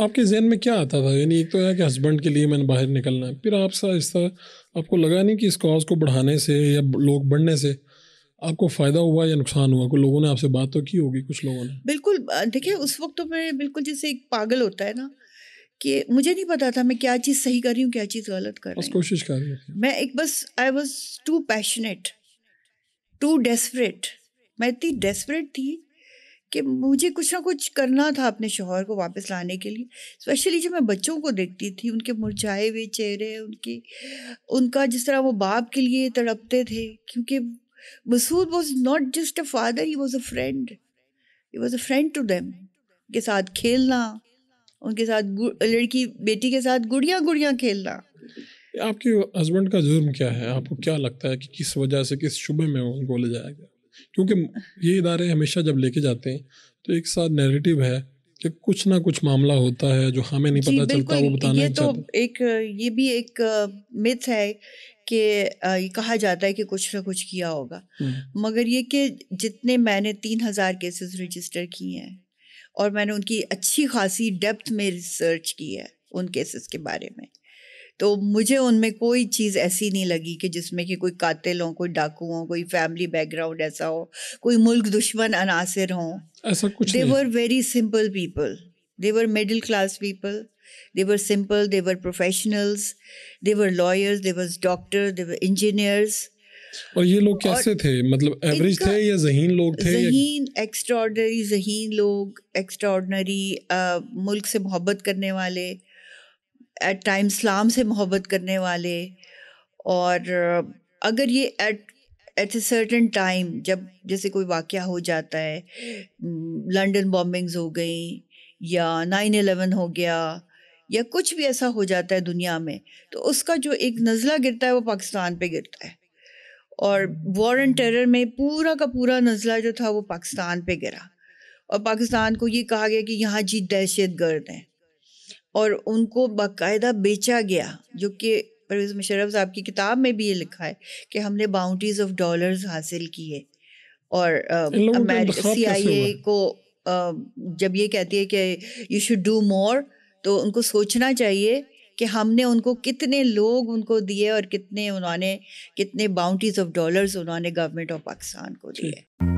आपके जहन में क्या आता था यानी एक तो है कि हस्बैंड के लिए मैंने बाहर निकलना है फिर आप सा इस तरह आपको लगा नहीं कि इस कॉज को बढ़ाने से या लोग बढ़ने से आपको फ़ायदा हुआ या नुकसान हुआ कुछ लोगों ने आपसे बात तो की होगी कुछ लोगों ने बिल्कुल देखिए उस वक्त तो मैं बिल्कुल जैसे एक पागल होता है ना कि मुझे नहीं पता था मैं क्या चीज़ सही कर रही हूँ क्या चीज़ गलत कर रही हूँ कोशिश कर रही हूँ मैं एक बस I was too passionate too desperate मैं इतनी डेस्परेट थी कि मुझे कुछ ना कुछ करना था अपने शोहर को वापस लाने के लिए स्पेशली जब मैं बच्चों को देखती थी उनके मुरझाए हुए चेहरे उनकी उनका जिस तरह वो बाप के लिए तड़पते थे क्योंकि Masood was not just a father he was a friend he was a friend to them उनके साथ खेलना उनके साथ लड़की बेटी के साथ गुड़िया गुड़िया खेलना आपके हस्बैंड का जुर्म क्या है आपको क्या लगता है कि किस वजह से किस शुबे में उनको ले जाया गया क्योंकि ये इदारे हमेशा जब लेके जाते हैं तो एक साथ नैरेटिव है कि कुछ ना कुछ मामला होता है जो हमें नहीं पता चलता वो बताना ये तो एक ये भी एक मिथ है कि ये कहा जाता है कि कुछ ना कुछ किया होगा हम्म। मगर ये कि जितने मैंने तीन हजार केसेस रजिस्टर किए हैं और मैंने उनकी अच्छी खासी डेप्थ में रिसर्च की है उन केसेस के बारे में तो मुझे उनमें कोई चीज़ ऐसी नहीं लगी कि जिसमें कि कोई कातिल हो कोई डाकू हो कोई फैमिली बैकग्राउंड ऐसा हो कोई मुल्क दुश्मन अनासर हो ऐसा कुछ they were very simple people they were middle class people they were simple they were professionals they were lawyers they were doctor they were engineers और ये लोग कैसे थे मतलब एवरेज थे या जहीन लोग थे जहीन एक्स्ट्रॉर्डनरी जहीन लोग एक्स्ट्रॉर्डनरी मुल्क से मोहब्बत करने वाले एट टाइम इस्लाम से मोहब्बत करने वाले और अगर ये at at a certain time जब जैसे कोई वाक़ हो जाता है लंडन बॉम्बिंग्स हो गई या नाइन एलेवन हो गया या कुछ भी ऐसा हो जाता है दुनिया में तो उसका जो एक नज़ला गिरता है वो पाकिस्तान पे गिरता है और वॉर एंड टेरर में पूरा का पूरा नज़ला जो था वो पाकिस्तान पे गिरा और पाकिस्तान को ये कहा गया कि यहाँ जी दहशत गर्द हैं और उनको बाकायदा बेचा गया जो कि परवेज़ मुशरफ़ साहब की किताब में भी ये लिखा है कि हमने बाउंड्रीज ऑफ डॉलर्स हासिल किए और सी आई ए को जब ये कहती है कि यू शुड डू मोर तो उनको सोचना चाहिए कि हमने उनको कितने लोग उनको दिए और कितने उन्होंने कितने बाउंड्रीज ऑफ डॉलर्स उन्होंने गवर्नमेंट ऑफ पाकिस्तान को दिए